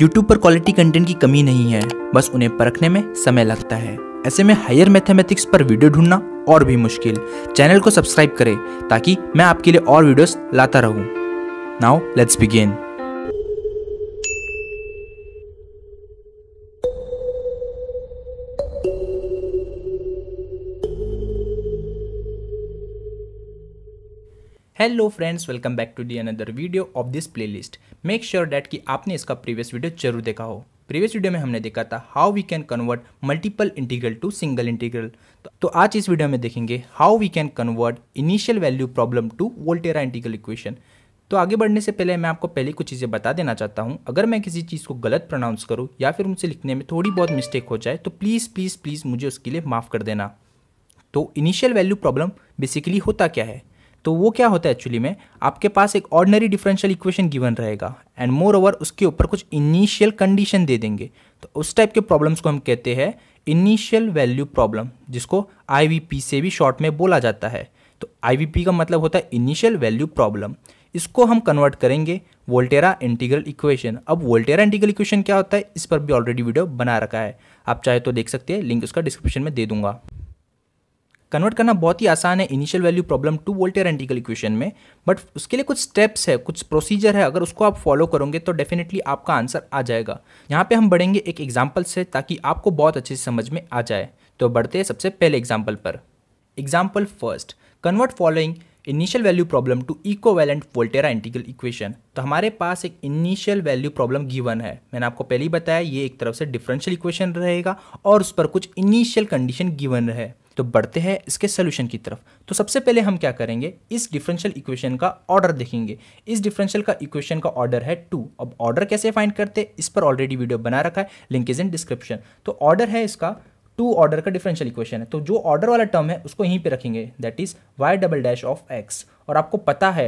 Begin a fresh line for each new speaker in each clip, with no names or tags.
YouTube पर quality content की कमी नहीं है बस उन्हें परखने में समय लगता है ऐसे में हायर मैथमेटिक्स पर वीडियो ढूंढना और भी मुश्किल चैनल को सब्सक्राइब करें ताकि मैं आपके लिए और वीडियोस लाता रहूं now let's begin hello friends welcome back to the another video of this playlist make sure that कि आपने इसका प्रीवियस वीडियो जरूर देखा हो प्रीवियस वीडियो में हमने देखा था how we can convert multiple integral to single integral तो आज इस वीडियो में देखेंगे how we can convert initial value problem to Volterra integral equation तो आगे बढ़ने से पहले मैं आपको पहले कुछ चीज़ें बता देना चाहता हूँ अगर मैं किसी चीज़ को गलत प्रोनाउंस करूँ या फिर उनसे लिखने में थोड़ी बहुत मिस्टेक हो जाए तो प्लीज़ प्लीज़ प्लीज़ मुझे उसके लिए माफ़ कर देना तो इनिशियल वैल्यू प्रॉब्लम बेसिकली होता क्या है तो वो क्या होता है एक्चुअली में आपके पास एक ऑर्डनरी डिफरेंशियल इक्वेशन गिवन रहेगा एंड मोर ओवर उसके ऊपर कुछ इनिशियल कंडीशन दे देंगे तो उस टाइप के प्रॉब्लम्स को हम कहते हैं इनिशियल वैल्यू प्रॉब्लम जिसको आई से भी शॉर्ट में बोला जाता है तो आई का मतलब होता है इनिशियल वैल्यू प्रॉब्लम इसको हम कन्वर्ट करेंगे वोल्टेरा इंटीग्रल इक्वेशन अब वोल्टेरा इंटीग्रल इक्वेशन क्या होता है इस पर भी ऑलरेडी वीडियो बना रखा है आप चाहे तो देख सकते हैं लिंक उसका डिस्क्रिप्शन में दे दूंगा कन्वर्ट करना बहुत ही आसान है initial value problem to Volterra integral equation में बट उसके लिए कुछ स्टेप्स है कुछ प्रोसीजर है अगर उसको आप फॉलो करोगे तो डेफिनेटली आपका आंसर आ जाएगा यहाँ पे हम बढ़ेंगे एक एग्जाम्पल से ताकि आपको बहुत अच्छे से समझ में आ जाए तो बढ़ते हैं सबसे पहले एग्जाम्पल पर example first convert following initial value problem to equivalent Volterra integral equation तो हमारे पास एक इनिशियल वैल्यू प्रॉब्लम गिवन है मैंने आपको पहले ही बताया ये एक तरफ से डिफरेंशियल इक्वेशन रहेगा और उस पर कुछ इनिशियल कंडीशन गिवन रहे तो बढ़ते हैं इसके सोल्यूशन की तरफ तो सबसे पहले हम क्या करेंगे इस डिफरेंशियल इक्वेशन का ऑर्डर देखेंगे इस डिफरेंशियल का इक्वेशन का ऑर्डर है टू अब ऑर्डर कैसे फाइंड करते हैं इस पर ऑलरेडी वीडियो बना रखा है लिंक इज इन डिस्क्रिप्शन तो ऑर्डर है इसका टू ऑर्डर का डिफरेंशियल इक्वेशन है तो जो ऑर्डर वाला टर्म है उसको यहीं पे रखेंगे that is y double dash of x और आपको पता है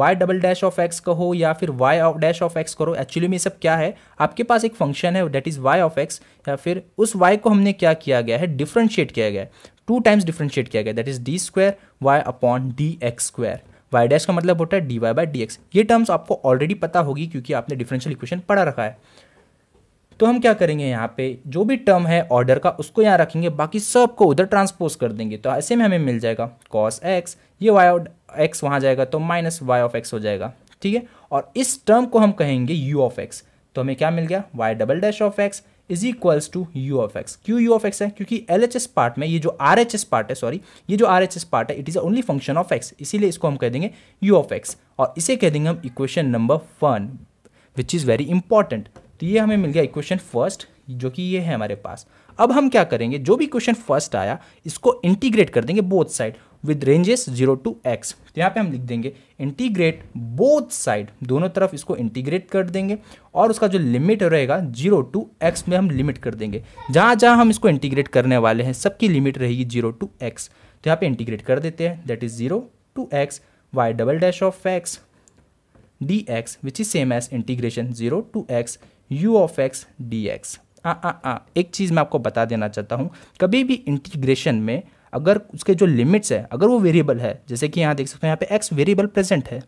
y double dash of x कहो या फिर वाई डैश ऑफ एक्स करो एक्चुअली में सब क्या है आपके पास एक फंक्शन है that is y of x या फिर उस वाई को हमने क्या किया गया है डिफ्रेंशिएट किया गया है टू टाइम्स डिफ्रेंशिएट किया गया that is d square y upon d x square y dash का मतलब होता है d y by d x ये टर्म्स आपको ऑलरेडी पता होगी क्योंकि आपने डिफरेंशियल इक्वेशन पढ़ा रखा है तो हम क्या करेंगे यहाँ पे जो भी टर्म है ऑर्डर का उसको यहाँ रखेंगे बाकी सबको उधर ट्रांसपोज कर देंगे तो ऐसे में हमें मिल जाएगा कॉस एक्स ये वाई ऑफ एक्स वहाँ जाएगा तो माइनस वाई ऑफ एक्स हो जाएगा ठीक है और इस टर्म को हम कहेंगे यू ऑफ एक्स तो हमें क्या मिल गया y double dash of x is equals to u of x क्यों यू ऑफ एक्स है क्योंकि एल एच एस पार्ट में ये जो आर एच एस पार्ट है सॉरी ये जो आर एच एस पार्ट है it is only function of x इसीलिए इसको हम कह देंगे यू ऑफ एक्स और इसे कह देंगे हम equation number one which is very important तो ये हमें मिल गया इक्वेशन फर्स्ट जो कि ये है हमारे पास अब हम क्या करेंगे जो भी क्वेश्चन फर्स्ट आया इसको इंटीग्रेट कर देंगे both side with ranges zero to x तो यहाँ पे हम लिख देंगे इंटीग्रेट बोथ साइड दोनों तरफ इसको इंटीग्रेट कर देंगे और उसका जो लिमिट रहेगा जीरो टू एक्स में हम लिमिट कर देंगे जहाँ जहाँ हम इसको इंटीग्रेट करने वाले हैं सबकी लिमिट रहेगी जीरो टू एक्स तो यहाँ पे इंटीग्रेट कर देते हैं that is zero to x y double dash of x d x which is same as integration zero to x u of x d x आ आ आ एक चीज़ मैं आपको बता देना चाहता हूँ कभी भी इंटीग्रेशन में अगर उसके जो लिमिट्स है अगर वो वेरिएबल है जैसे कि यहाँ देख सकते हो यहाँ पे एक्स वेरिएबल प्रेजेंट है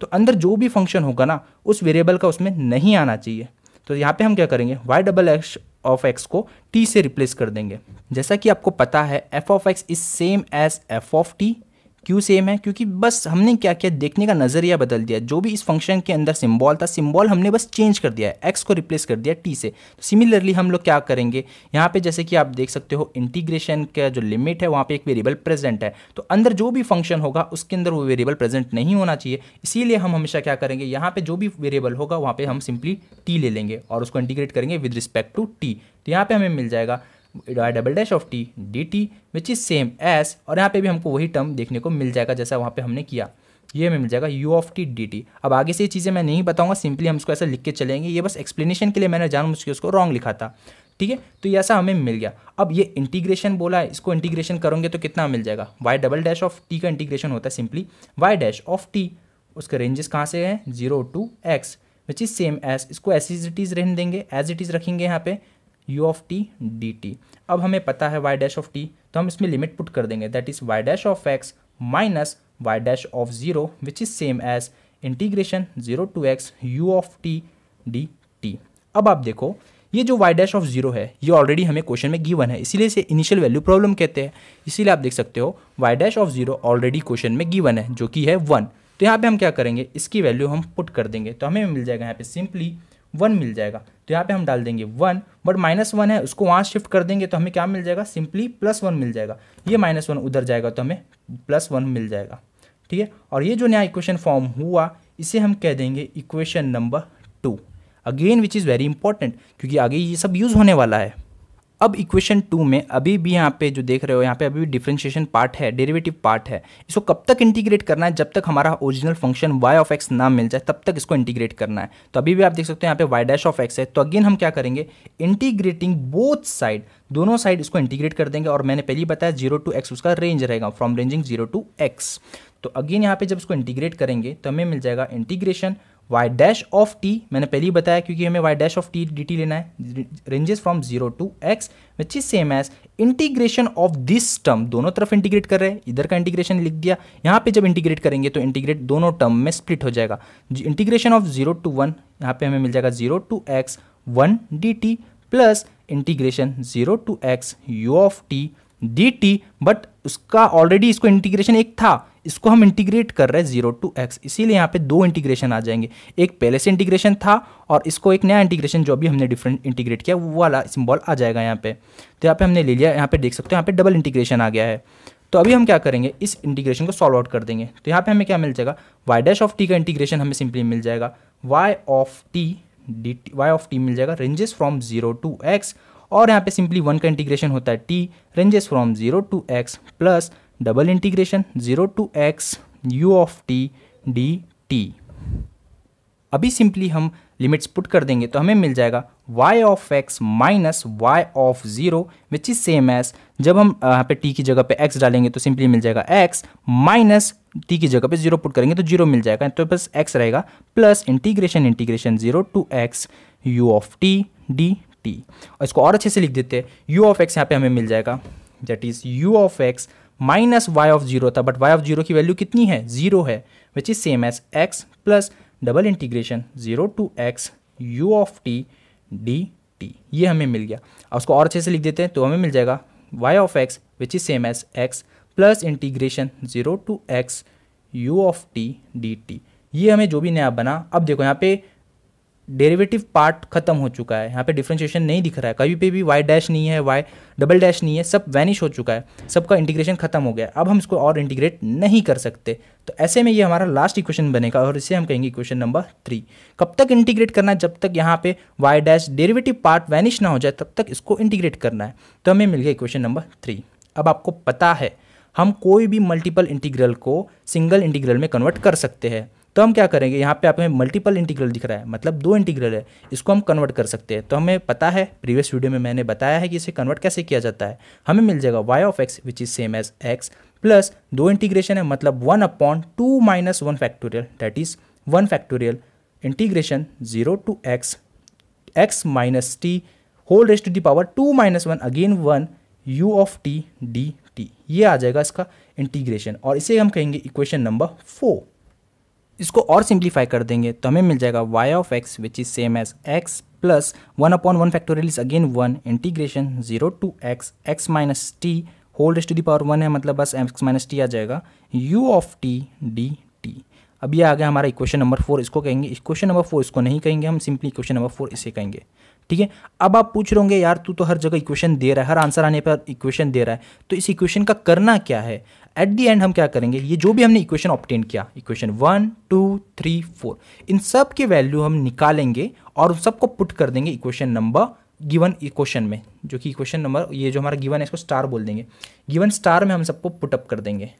तो अंदर जो भी फंक्शन होगा ना उस वेरिएबल का उसमें नहीं आना चाहिए तो यहाँ पे हम क्या करेंगे y double x of x को टी से रिप्लेस कर देंगे जैसा कि आपको पता है f of x is same as f of t क्यों सेम है क्योंकि बस हमने क्या किया देखने का नज़रिया बदल दिया जो भी इस फंक्शन के अंदर सिम्बॉल था सिम्बॉल हमने बस चेंज कर दिया है एक्स को रिप्लेस कर दिया टी से तो सिमिलरली हम लोग क्या करेंगे यहाँ पे जैसे कि आप देख सकते हो इंटीग्रेशन का जो लिमिट है वहाँ पे एक वेरिएबल प्रेजेंट है तो अंदर जो भी फंक्शन होगा उसके अंदर वो वेरिएबल प्रेजेंट नहीं होना चाहिए इसीलिए हम हमेशा क्या करेंगे यहाँ पे जो भी वेरिएबल होगा वहाँ पे हम सिंपली टी ले लेंगे और उसको इंटीग्रेट करेंगे विद रिस्पेक्ट टू टी तो यहाँ पे हमें मिल जाएगा double dash of t d t which is same as और यहाँ पे भी हमको वही टर्म देखने को मिल जाएगा जैसा वहाँ पे हमने किया ये हमें मिल जाएगा u of t d t अब आगे से ये चीज़ें मैं नहीं बताऊंगा सिंपली हम इसको ऐसा लिख के चलेंगे ये बस एक्सप्लेनेशन के लिए मैंने जान मुझके उसको रॉन्ग लिखा था ठीक है तो ये ऐसा हमें मिल गया अब ये इंटीग्रेशन बोला है इसको इंटीग्रेशन करोगे तो कितना मिल जाएगा y double dash of t का इंटीग्रेशन होता है simply y dash of t उसके रेंजेस कहाँ से हैं zero to x which is same as इसको एस इज इट इज़ रहने देंगे एज इट इज़ रखेंगे यहाँ पे u of t d t अब हमें पता है वाई डैश ऑफ टी तो हम इसमें लिमिट पुट कर देंगे that is y dash of x minus y dash of zero which is same as integration zero to x u of t d t अब आप देखो ये जो वाई डैश ऑफ जीरो है ये ऑलरेडी हमें क्वेश्चन में गिवन है इसीलिए इसे इनिशियल वैल्यू प्रॉब्लम कहते हैं इसीलिए आप देख सकते हो y dash of zero already question में गिवन है जो कि है वन तो यहाँ पे हम क्या करेंगे इसकी वैल्यू हम पुट कर देंगे तो हमें मिल जाएगा यहाँ पे सिंपली वन मिल जाएगा तो यहाँ पे हम डाल देंगे वन बट माइनस वन है उसको वहाँ शिफ्ट कर देंगे तो हमें क्या मिल जाएगा सिंपली प्लस वन मिल जाएगा ये माइनस वन उधर जाएगा तो हमें प्लस वन मिल जाएगा ठीक है और ये जो नया इक्वेशन फॉर्म हुआ इसे हम कह देंगे equation number two again which is very important क्योंकि आगे ये सब यूज़ होने वाला है अब इक्वेशन टू में अभी भी यहाँ पे जो देख रहे हो यहाँ पे अभी भी डिफ्रेंशिएशन पार्ट है डेरिवेटिव पार्ट है इसको कब तक इंटीग्रेट करना है जब तक हमारा original function y of x ना मिल जाए तब तक इसको इंटीग्रेट करना है तो अभी भी आप देख सकते हो यहाँ पे वाई डैश ऑफ एक्स है तो अगेन हम क्या करेंगे इंटीग्रेटिंग बोथ साइड दोनों साइड इसको इंटीग्रेट कर देंगे और मैंने पहले ही बताया जीरो टू एक्स उसका रेंज रहेगा from ranging zero to x तो अगेन यहाँ पे जब इसको इंटीग्रेट करेंगे तो हमें मिल जाएगा integration y dash of t मैंने पहले ही बताया क्योंकि हमें y dash of t d t लेना है ranges from zero to x which is same as integration of this term दोनों तरफ इंटीग्रेट कर रहे हैं इधर का इंटीग्रेशन लिख दिया यहाँ पे जब इंटीग्रेट करेंगे तो इंटीग्रेट दोनों टर्म में स्प्लिट हो जाएगा integration of zero to one यहाँ पे हमें मिल जाएगा zero to x one d t plus integration zero to x u of t d t but उसका ऑलरेडी इसको इंटीग्रेशन एक था इसको हम इंटीग्रेट कर रहे हैं जीरो टू एक्स इसीलिए यहाँ पे दो इंटीग्रेशन आ जाएंगे एक पहले से इंटीग्रेशन था और इसको एक नया इंटीग्रेशन जो भी हमने डिफरेंट इंटीग्रेट किया वो वाला सिम्बॉल आ जाएगा यहाँ पे तो यहाँ पे हमने ले लिया यहाँ पे देख सकते हो यहाँ पे डबल इंटीग्रेशन आ गया है तो अभी हम क्या करेंगे इस इंटीग्रेशन को सॉल्व आउट कर देंगे तो यहाँ पे हमें क्या मिल जाएगा वाई डैश ऑफ टी का इंटीग्रेशन हमें सिंपली मिल जाएगा y of t d t y of t मिल जाएगा ranges from zero to x और यहाँ पे सिंपली वन का इंटीग्रेशन होता है t ranges from zero to x plus double integration zero to x u of t d t अभी simply हम लिमिट्स पुट कर देंगे तो हमें मिल जाएगा y of x minus y of zero which is same as जब हम यहाँ पे t की जगह पे x डालेंगे तो सिंपली मिल जाएगा x माइनस t की जगह पे जीरो पुट करेंगे तो जीरो मिल जाएगा तो बस x रहेगा plus integration integration zero to x u of t d t और इसको और अच्छे से लिख देते हैं u ऑफ x यहाँ पे हमें मिल जाएगा that is u of x minus y of zero था बट वाई ऑफ जीरो की वैल्यू कितनी है जीरो है which is same as x plus double integration zero to x u of t d t ये हमें मिल गया अब उसको और अच्छे से लिख देते हैं तो हमें मिल जाएगा y of x which is same as x plus integration zero to x u of t d t ये हमें जो भी नया बना अब देखो यहाँ पे डेरिवेटिव पार्ट खत्म हो चुका है यहाँ पे डिफ्रेंशिएशन नहीं दिख रहा है कभी पे भी वाई डैश नहीं है वाई डबल डैश नहीं है सब वैनिश हो चुका है सबका इंटीग्रेशन खत्म हो गया अब हम इसको और इंटीग्रेट नहीं कर सकते तो ऐसे में ये हमारा लास्ट इक्वेशन बनेगा और इसे हम कहेंगे इक्वेशन नंबर थ्री कब तक इंटीग्रेट करना है जब तक यहाँ पे y dash derivative part vanish ना हो जाए तब तक इसको इंटीग्रेट करना है तो हमें मिल गया इक्वेशन नंबर थ्री अब आपको पता है हम कोई भी मल्टीपल इंटीग्रल को सिंगल इंटीग्रल में कन्वर्ट कर सकते हैं तो हम क्या करेंगे यहाँ पे आप हमें मल्टीपल इंटीग्रल दिख रहा है मतलब दो इंटीग्रल है इसको हम कन्वर्ट कर सकते हैं तो हमें पता है प्रीवियस वीडियो में मैंने बताया है कि इसे कन्वर्ट कैसे किया जाता है हमें मिल जाएगा y of x which is same as x plus दो इंटीग्रेशन है मतलब one upon two minus one factorial that is one factorial integration zero to x x minus t whole raised to the power power two minus one again one u of t d t ये आ जाएगा इसका integration और इसे हम कहेंगे equation number four इसको और सिंप्लीफाई कर देंगे तो हमें मिल जाएगा y of x which is same as x plus one upon one factorial is again one integration zero to x x minus t whole to to the power one है मतलब बस एक्स माइनस टी आ जाएगा u of t d t अब ये आ गया हमारा equation number four इसको कहेंगे इक्वेशन नंबर फोर इसको नहीं कहेंगे हम सिंपली इक्वेशन नंबर फोर इसे कहेंगे ठीक है अब आप पूछ रहे यार तू तो हर जगह इक्वेशन दे रहा है हर आंसर आने पर इक्वेशन दे रहा है तो इस इक्वेशन का करना क्या है एट दी एंड हम क्या करेंगे ये जो भी हमने इक्वेशन ऑप्टेन किया equation one two three four इन सब के वैल्यू हम निकालेंगे और सबको पुट कर देंगे इक्वेशन नंबर गिवन इक्वेशन में जो कि इक्वेशन नंबर ये जो हमारा गिवन है इसको स्टार बोल देंगे गिवन स्टार में हम सबको पुटअप कर देंगे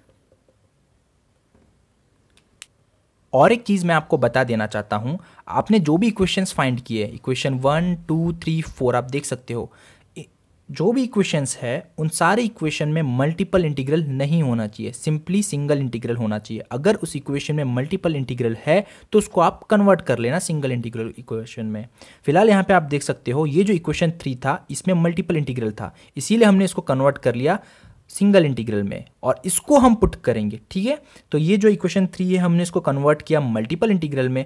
और एक चीज़ मैं आपको बता देना चाहता हूँ आपने जो भी इक्वेशंस फाइंड किए equation one two three four आप देख सकते हो जो भी इक्वेशंस है उन सारे इक्वेशन में मल्टीपल इंटीग्रल नहीं होना चाहिए सिंपली सिंगल इंटीग्रल होना चाहिए अगर उस इक्वेशन में मल्टीपल इंटीग्रल है तो उसको आप कन्वर्ट कर लेना सिंगल इंटीग्रल इक्वेशन में फिलहाल यहाँ पे आप देख सकते हो ये जो इक्वेशन थ्री था इसमें मल्टीपल इंटीग्रल था इसीलिए हमने इसको कन्वर्ट कर लिया सिंगल इंटीग्रल में और इसको हम पुट करेंगे ठीक है तो ये जो इक्वेशन थ्री है हमने इसको कन्वर्ट किया मल्टीपल इंटीग्रल में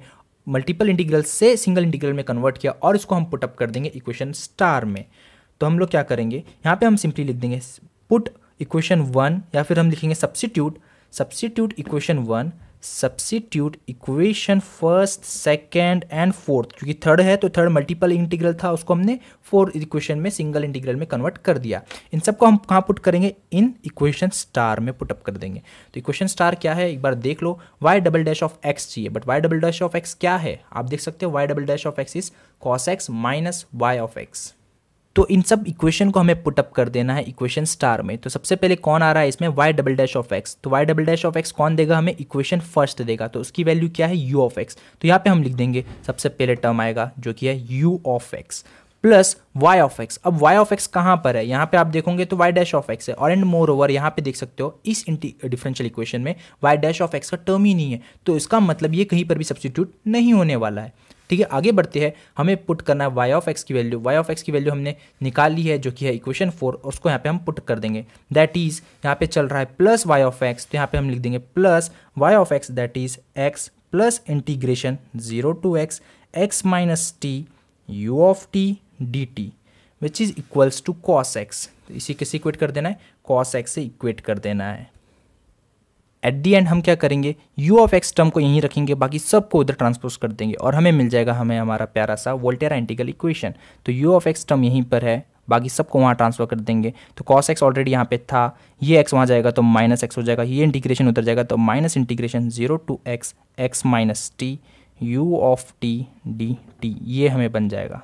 मल्टीपल इंटीग्रल से सिंगल इंटीग्रल में कन्वर्ट किया और इसको हम पुटअप कर देंगे इक्वेशन स्टार में तो हम लोग क्या करेंगे यहाँ पे हम सिंपली लिख देंगे पुट इक्वेशन वन या फिर हम लिखेंगे substitute substitute equation one substitute equation first second and fourth क्योंकि थर्ड है तो थर्ड मल्टीपल इंटीग्रल था उसको हमने फोर्थ इक्वेशन में सिंगल इंटीग्रल में कन्वर्ट कर दिया इन सबको हम कहाँ पुट करेंगे इन इक्वेशन स्टार में पुटअप कर देंगे तो इक्वेशन स्टार क्या है एक बार देख लो y double dash of x चाहिए but y double dash of x क्या है आप देख सकते हो y double dash of x is cos x minus y of x तो इन सब इक्वेशन को हमें पुटअप कर देना है इक्वेशन स्टार में तो सबसे पहले कौन आ रहा है इसमें y double dash of x तो y double dash of x कौन देगा हमें इक्वेशन फर्स्ट देगा तो उसकी वैल्यू क्या है यू ऑफ एक्स तो यहाँ पे हम लिख देंगे सबसे पहले टर्म आएगा जो कि है u of x plus y of x अब वाई ऑफ एक्स कहाँ पर है यहाँ पे आप देखोगे तो वाई डैश ऑफ एक्स है और एंड मोर ओवर यहाँ पे देख सकते हो इस डिफरेंशियल इक्वेशन में वाई डैश ऑफ एक्स का टर्म ही नहीं है तो इसका मतलब ये कहीं पर भी सब्सिट्यूट नहीं होने वाला है ठीक है आगे बढ़ते हैं हमें पुट करना है वाई ऑफ एक्स की वैल्यू वाई ऑफ एक्स की वैल्यू हमने निकाल ली है जो कि है इक्वेशन फोर और उसको यहाँ पे हम पुट कर देंगे दैट इज यहाँ पे चल रहा है प्लस वाई ऑफ एक्स तो यहाँ पे हम लिख देंगे plus y of x that is x plus integration zero to x x minus t u of t d t which is equals to cos x तो इसी कैसे इक्वेट कर देना है कॉस एक्स से इक्वेट कर देना है एट दी एंड हम क्या करेंगे यू ऑफ एक्स टर्म को यहीं रखेंगे बाकी सबको उधर ट्रांसपोज कर देंगे और हमें मिल जाएगा हमें हमारा प्यारा सा वोल्टेरा एंटीगल इक्वेशन तो यू ऑफ एक्स टर्म यहीं पर है बाकी सबको वहाँ ट्रांसफर कर देंगे तो कॉस एक्स ऑलरेडी यहाँ पे था ये एक्स वहाँ जाएगा तो माइनस एक्स हो जाएगा ये इंटीग्रेशन उधर जाएगा तो minus integration zero to x x minus t u of t d t ये हमें बन जाएगा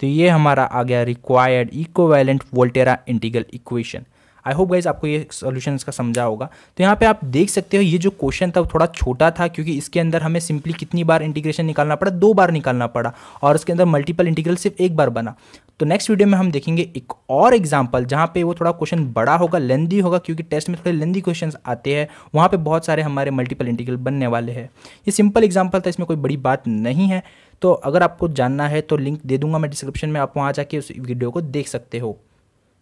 तो ये हमारा आ गया required equivalent Volterra integral equation I hope guys आपको ये सोल्यूशन इसका समझा होगा तो यहाँ पे आप देख सकते हो ये जो क्वेश्चन था वो थोड़ा छोटा था क्योंकि इसके अंदर हमें सिंपली कितनी बार इंटीग्रेशन निकालना पड़ा दो बार निकालना पड़ा और उसके अंदर मल्टीपल इंटीग्रल सिर्फ एक बार बना तो नेक्स्ट वीडियो में हम देखेंगे एक और एग्जाम्पल जहाँ पे वो थोड़ा क्वेश्चन बड़ा होगा लेंदी होगा क्योंकि टेस्ट में थोड़े लेंदी क्वेश्चन आते हैं वहाँ पे बहुत सारे हमारे मल्टीपल इंटीग्रल बनने वाले हैं ये सिंपल एग्जाम्पल था इसमें कोई बड़ी बात नहीं है तो अगर आपको जानना है तो लिंक दे दूंगा मैं डिस्क्रिप्शन में आप वहाँ जाके उस वीडियो को देख सकते हो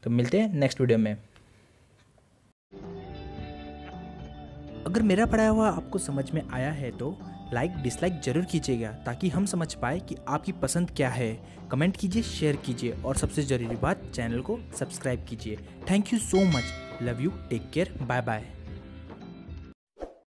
तो मिलते हैं नेक्स्ट वीडियो में अगर मेरा पढ़ाया हुआ आपको समझ में आया है तो लाइक डिसलाइक जरूर कीजिएगा ताकि हम समझ पाए कि आपकी पसंद क्या है कमेंट कीजिए शेयर कीजिए और सबसे ज़रूरी बात चैनल को सब्सक्राइब कीजिए thank you so much love you take care bye bye